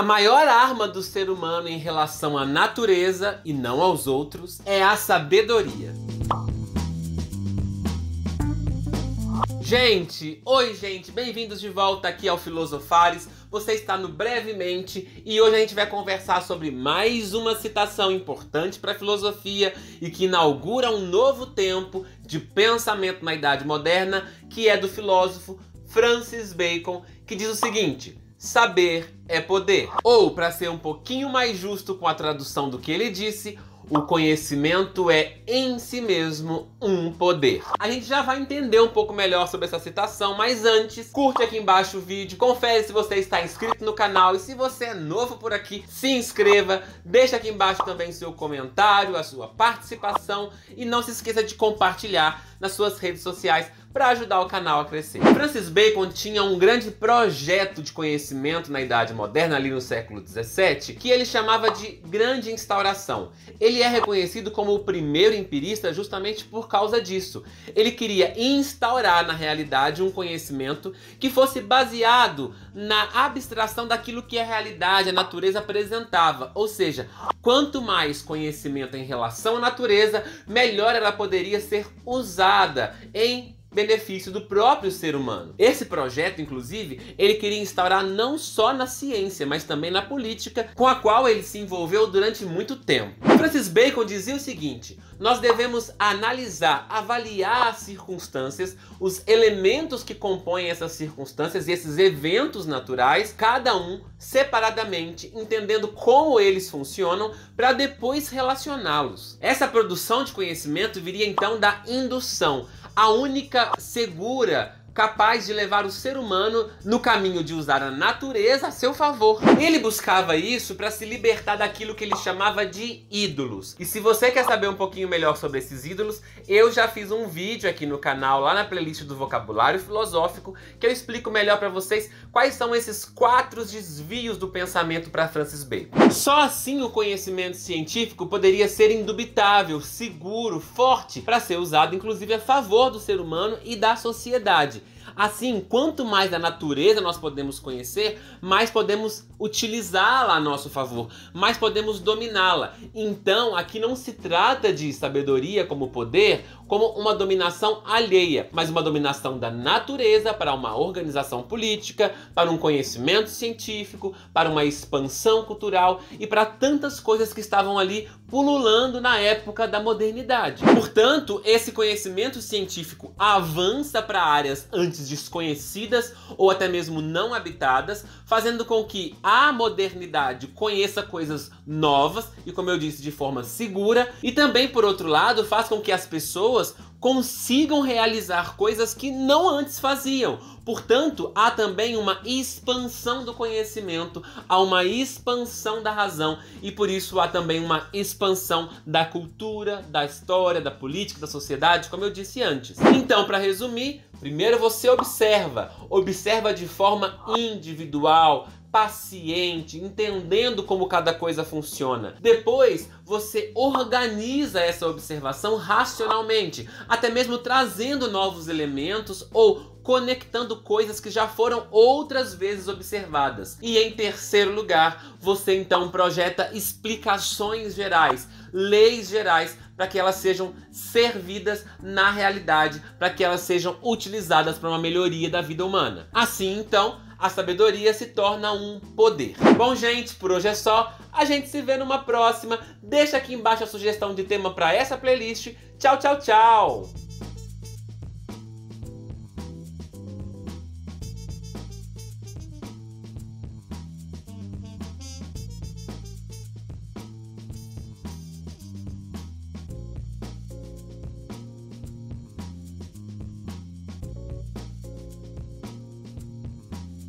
A maior arma do ser humano em relação à natureza e não aos outros é a sabedoria. Gente, oi gente, bem-vindos de volta aqui ao Filosofares. Você está no Brevemente e hoje a gente vai conversar sobre mais uma citação importante para a filosofia e que inaugura um novo tempo de pensamento na Idade Moderna, que é do filósofo Francis Bacon, que diz o seguinte: saber é poder. Ou, para ser um pouquinho mais justo com a tradução do que ele disse, o conhecimento é em si mesmo um poder. A gente já vai entender um pouco melhor sobre essa citação, mas antes, curte aqui embaixo o vídeo, confere se você está inscrito no canal e se você é novo por aqui, se inscreva, deixa aqui embaixo também seu comentário, a sua participação e não se esqueça de compartilhar nas suas redes sociais para ajudar o canal a crescer. Francis Bacon tinha um grande projeto de conhecimento na Idade Moderna, ali no século 17, que ele chamava de Grande Instauração. Ele ele é reconhecido como o primeiro empirista justamente por causa disso. Ele queria instaurar na realidade um conhecimento que fosse baseado na abstração daquilo que a realidade, a natureza apresentava. Ou seja, quanto mais conhecimento em relação à natureza, melhor ela poderia ser usada em benefício do próprio ser humano. Esse projeto, inclusive, ele queria instaurar não só na ciência, mas também na política, com a qual ele se envolveu durante muito tempo. Francis Bacon dizia o seguinte: nós devemos analisar, avaliar as circunstâncias, os elementos que compõem essas circunstâncias e esses eventos naturais, cada um separadamente, entendendo como eles funcionam para depois relacioná-los. Essa produção de conhecimento viria então da indução, a única segura capaz de levar o ser humano no caminho de usar a natureza a seu favor. Ele buscava isso para se libertar daquilo que ele chamava de ídolos. E se você quer saber um pouquinho melhor sobre esses ídolos, eu já fiz um vídeo aqui no canal, lá na playlist do vocabulário filosófico, que eu explico melhor para vocês quais são esses quatro desvios do pensamento para Francis Bacon. Só assim o conhecimento científico poderia ser indubitável, seguro, forte para ser usado inclusive a favor do ser humano e da sociedade verdade. Assim, quanto mais da natureza nós podemos conhecer, mais podemos utilizá-la a nosso favor, mais podemos dominá-la. Então, aqui não se trata de sabedoria como poder, como uma dominação alheia, mas uma dominação da natureza para uma organização política, para um conhecimento científico, para uma expansão cultural e para tantas coisas que estavam ali pululando na época da modernidade. Portanto, esse conhecimento científico avança para áreas antes desconhecidas ou até mesmo não habitadas, fazendo com que a modernidade conheça coisas novas e, como eu disse, de forma segura, e também, por outro lado, faz com que as pessoas consigam realizar coisas que não antes faziam. Portanto, há também uma expansão do conhecimento, há uma expansão da razão e por isso há também uma expansão da cultura, da história, da política, da sociedade, como eu disse antes. Então, para resumir, primeiro você observa, observa de forma individual, paciente, entendendo como cada coisa funciona. Depois, você organiza essa observação racionalmente, até mesmo trazendo novos elementos ou conectando coisas que já foram outras vezes observadas. E em terceiro lugar, você então projeta explicações gerais, leis gerais para que elas sejam servidas na realidade, para que elas sejam utilizadas para uma melhoria da vida humana. Assim, então, a sabedoria se torna um poder. Bom, gente, por hoje é só. A gente se vê numa próxima. Deixa aqui embaixo a sugestão de tema para essa playlist. Tchau, tchau, tchau!